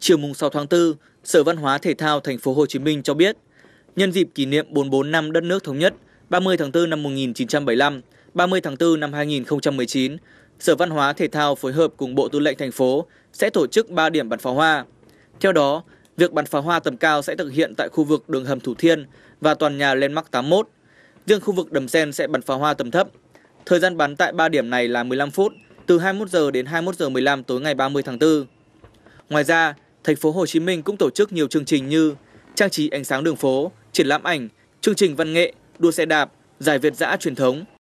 Chiều mùng 6 tháng 4, Sở Văn hóa Thể thao Thành phố Hồ Chí Minh cho biết, nhân dịp kỷ niệm 44 năm đất nước thống nhất 30 tháng 4 năm 1975, 30 tháng 4 năm 2019, Sở Văn hóa Thể thao phối hợp cùng Bộ Tư lệnh thành phố sẽ tổ chức 3 điểm bắn pháo hoa. Theo đó, việc bắn pháo hoa tầm cao sẽ thực hiện tại khu vực đường hầm Thủ Thiên và toàn nhà Landmark 81. Riêng khu vực đầm sen sẽ bắn pháo hoa tầm thấp. Thời gian bắn tại 3 điểm này là 15 phút, từ 21 giờ đến 21 giờ 15 tối ngày 30 tháng 4. Ngoài ra, thành phố Hồ Chí Minh cũng tổ chức nhiều chương trình như trang trí ánh sáng đường phố, triển lãm ảnh, chương trình văn nghệ, đua xe đạp, giải Việt dã truyền thống,